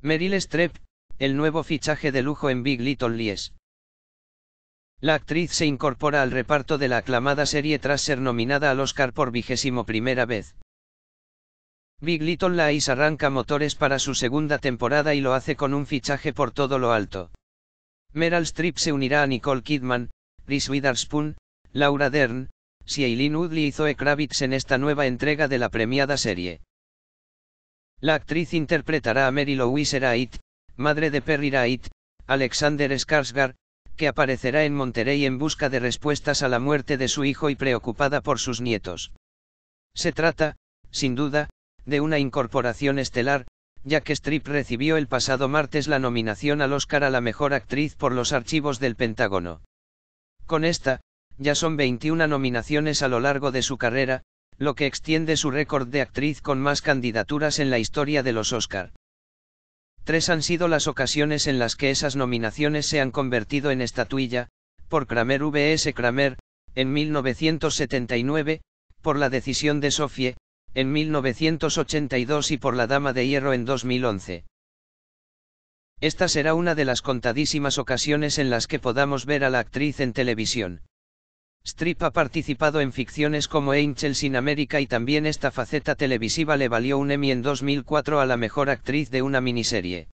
Meryl Streep, el nuevo fichaje de lujo en Big Little Lies. La actriz se incorpora al reparto de la aclamada serie tras ser nominada al Oscar por vigésimo primera vez. Big Little Lies arranca motores para su segunda temporada y lo hace con un fichaje por todo lo alto. Meryl Streep se unirá a Nicole Kidman, Chris Witherspoon, Laura Dern, Shailene Woodley y Zoe Kravitz en esta nueva entrega de la premiada serie. La actriz interpretará a Mary Louise Wright, madre de Perry Wright, Alexander Skarsgård, que aparecerá en Monterrey en busca de respuestas a la muerte de su hijo y preocupada por sus nietos. Se trata, sin duda, de una incorporación estelar, ya que Strip recibió el pasado martes la nominación al Oscar a la mejor actriz por los archivos del Pentágono. Con esta, ya son 21 nominaciones a lo largo de su carrera, lo que extiende su récord de actriz con más candidaturas en la historia de los Oscar. Tres han sido las ocasiones en las que esas nominaciones se han convertido en estatuilla, por Kramer vs. Kramer, en 1979, por la decisión de Sofie, en 1982 y por la Dama de Hierro en 2011. Esta será una de las contadísimas ocasiones en las que podamos ver a la actriz en televisión. Strip ha participado en ficciones como Angels in America y también esta faceta televisiva le valió un Emmy en 2004 a la mejor actriz de una miniserie.